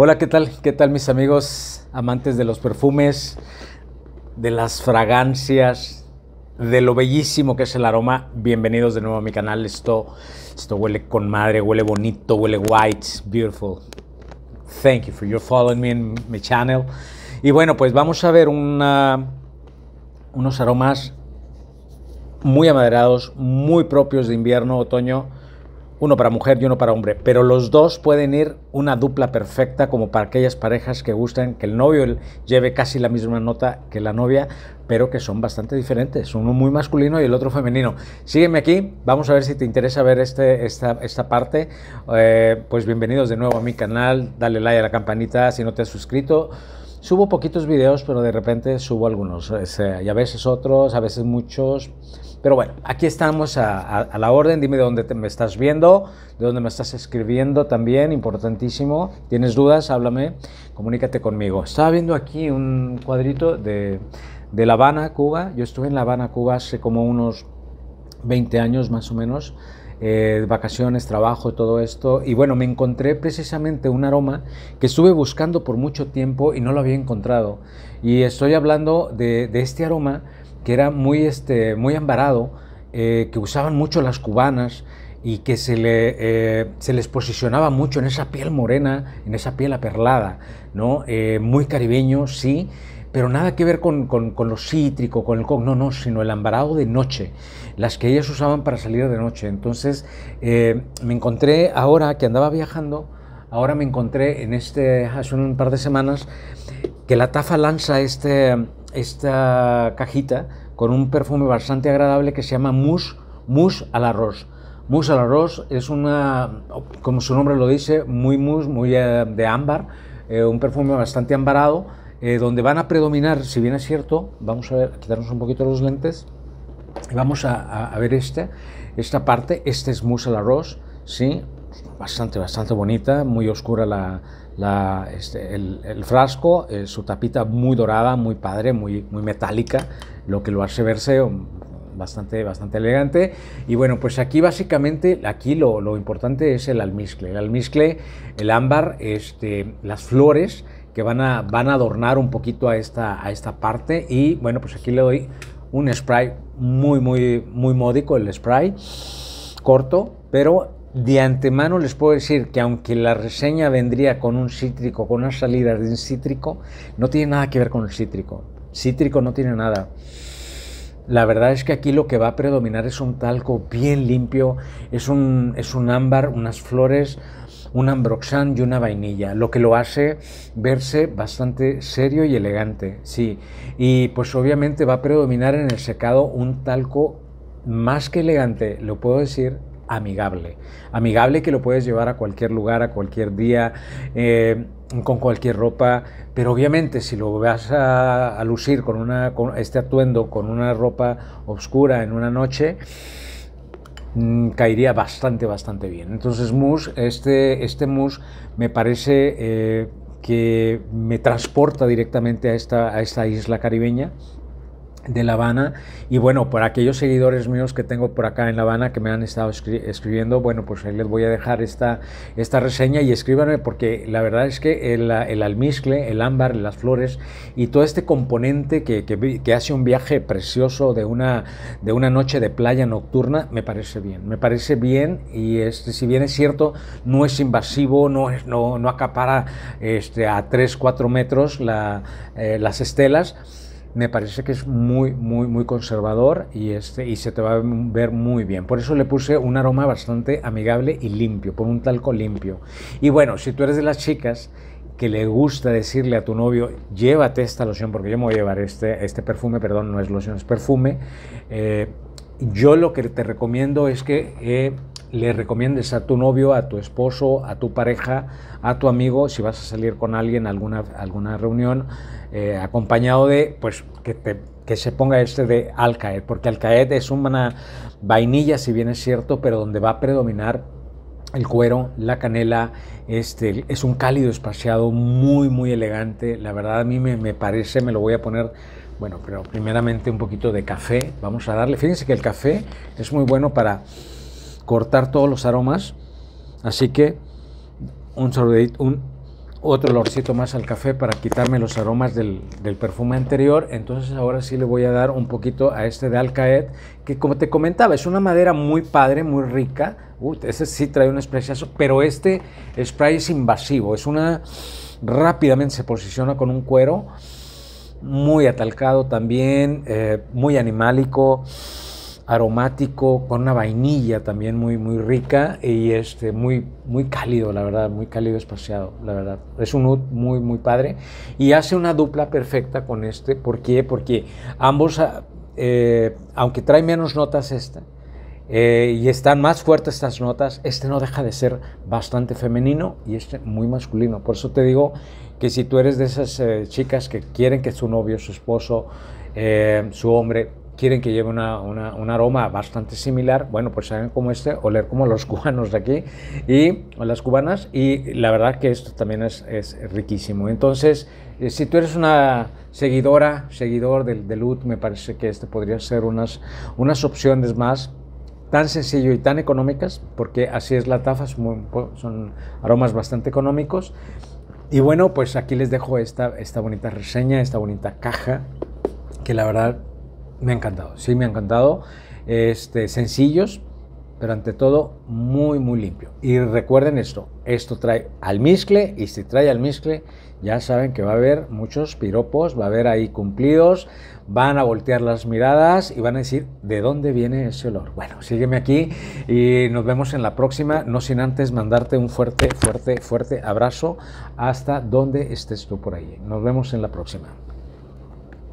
Hola, ¿qué tal? ¿Qué tal mis amigos amantes de los perfumes, de las fragancias, de lo bellísimo que es el aroma? Bienvenidos de nuevo a mi canal. Esto, esto huele con madre, huele bonito, huele white, beautiful. Thank you for your following me in my channel. Y bueno, pues vamos a ver una, unos aromas muy amaderados, muy propios de invierno, otoño uno para mujer y uno para hombre, pero los dos pueden ir una dupla perfecta como para aquellas parejas que gustan que el novio lleve casi la misma nota que la novia, pero que son bastante diferentes, uno muy masculino y el otro femenino. Sígueme aquí, vamos a ver si te interesa ver este, esta, esta parte. Eh, pues bienvenidos de nuevo a mi canal, dale like a la campanita si no te has suscrito. Subo poquitos videos, pero de repente subo algunos, eh, y a veces otros, a veces muchos pero bueno, aquí estamos a, la orden. Dime de dónde me estás viendo, de dónde me estás escribiendo también, importantísimo. ¿Tienes dudas? Háblame, comunícate conmigo. Estaba viendo aquí un cuadrito de, de La Habana, Cuba. Yo estuve en La Habana, Cuba hace como unos 20 años más o menos. Eh, vacaciones, trabajo, todo esto. Y bueno, me encontré precisamente un aroma que estuve buscando por mucho tiempo y no lo había encontrado. Y estoy hablando de, de este aroma que era muy, este, muy ambarado, eh, que usaban mucho las cubanas y que se, le, eh, se les posicionaba mucho en esa piel morena, en esa piel aperlada, ¿no? Eh, muy caribeño, sí, pero nada que ver con, lo cítrico, con el coco, no, no, sino el ambarado de noche, las que ellas usaban para salir de noche. Entonces me encontré ahora que andaba viajando, ahora me encontré en este, hace un par de semanas, que la tafa lanza este esta cajita con un perfume bastante agradable que se llama Mousse, mousse al arroz. Mousse al arroz es una, como su nombre lo dice, muy mousse, muy eh, de ámbar, eh, un perfume bastante ambarado, eh, donde van a predominar, si bien es cierto, vamos a, ver, quitarnos un poquito los lentes, y vamos a, ver esta, esta parte, este es mousse al arroz, ¿sí? Bastante, bastante bonita, muy oscura la, este, el, frasco, eh, su tapita muy dorada, muy padre, muy, muy metálica, lo que lo hace verse um, bastante, bastante elegante. Y bueno, pues aquí básicamente, aquí lo, importante es el almizcle. El almizcle, el ámbar, este, las flores que van a, van a adornar un poquito a esta, a esta parte. Y bueno, pues aquí le doy un spray muy, muy, muy módico, el spray corto, pero de antemano les puedo decir que aunque la reseña vendría con un cítrico, con una salida de un cítrico, no tiene nada que ver con el cítrico. Cítrico no tiene nada. La verdad es que aquí lo que va a predominar es un talco bien limpio, es un, es un ámbar, unas flores, un ambroxan y una vainilla, lo que lo hace verse bastante serio y elegante, sí. Y pues obviamente va a predominar en el secado un talco más que elegante, lo puedo decir, amigable. Amigable que lo puedes llevar a cualquier lugar, a cualquier día, eh, con cualquier ropa, pero obviamente si lo vas a, lucir con, este atuendo, con una ropa oscura en una noche, mm, caería bastante, bastante bien. Entonces, este, este mousse me parece eh, que me transporta directamente a esta, a esta isla caribeña de La Habana. Y bueno, para aquellos seguidores míos que tengo por acá en La Habana que me han estado escribiendo, bueno, pues ahí les voy a dejar esta, esta reseña y escríbanme porque la verdad es que el, almizcle, el ámbar, las flores y todo este componente que, hace un viaje precioso de una, de una noche de playa nocturna, me parece bien. Me parece bien y este, si bien es cierto, no es invasivo, no, no, acapara este, a 3, 4 metros eh, las estelas me parece que es muy, muy, muy conservador y, este, y se te va a ver muy bien. Por eso le puse un aroma bastante amigable y limpio, por un talco limpio. Y bueno, si tú eres de las chicas que le gusta decirle a tu novio, llévate esta loción, porque yo me voy a llevar este, este perfume, perdón, no es loción, es perfume, eh, yo lo que te recomiendo es que eh, le recomiendes a tu novio, a tu esposo, a tu pareja, a tu amigo, si vas a salir con alguien a alguna, alguna reunión, eh, acompañado de, pues, que, se ponga este de Alcaed, porque Alcaed es una vainilla, si bien es cierto, pero donde va a predominar el cuero, la canela, este, es un cálido espaciado muy, muy elegante. La verdad a mí me, me parece, me lo voy a poner bueno, pero primeramente un poquito de café. Vamos a darle. Fíjense que el café es muy bueno para cortar todos los aromas. Así que un, un otro olorcito más al café para quitarme los aromas del, perfume anterior. Entonces ahora sí le voy a dar un poquito a este de Alcaed, que como te comentaba, es una madera muy padre, muy rica. este sí trae un espreciazo, pero este spray es invasivo. Es una... Rápidamente se posiciona con un cuero muy atalcado también, eh, muy animálico aromático, con una vainilla también muy, muy rica y este, muy, muy cálido, la verdad, muy cálido espaciado, la verdad. Es un oud muy, muy padre y hace una dupla perfecta con este. ¿Por qué? Porque ambos, ah, eh, aunque trae menos notas esta, eh, y están más fuertes estas notas, este no deja de ser bastante femenino y este muy masculino. Por eso te digo que si tú eres de esas eh, chicas que quieren que su novio, su esposo, su hombre quieren que lleve una, un aroma bastante similar, bueno, pues saben como este, oler como los cubanos de aquí y o las cubanas y la verdad que esto también es, es riquísimo. Entonces, eh, si tú eres una seguidora, seguidor del, de UT, me parece que este podría ser unas, unas opciones más tan sencillo y tan económicas, porque así es la tafa, son, pues, son aromas bastante económicos. Y bueno, pues aquí les dejo esta, esta bonita reseña, esta bonita caja, que la verdad me ha encantado, sí, me ha encantado. Este, sencillos, pero ante todo muy, muy limpio. Y recuerden esto, esto trae almizcle y si trae almizcle ya saben que va a haber muchos piropos, va a haber ahí cumplidos, van a voltear las miradas y van a decir, ¿de dónde viene ese olor? Bueno, sígueme aquí y nos vemos en la próxima, no sin antes mandarte un fuerte, fuerte, fuerte abrazo hasta donde estés tú por ahí. Nos vemos en la próxima.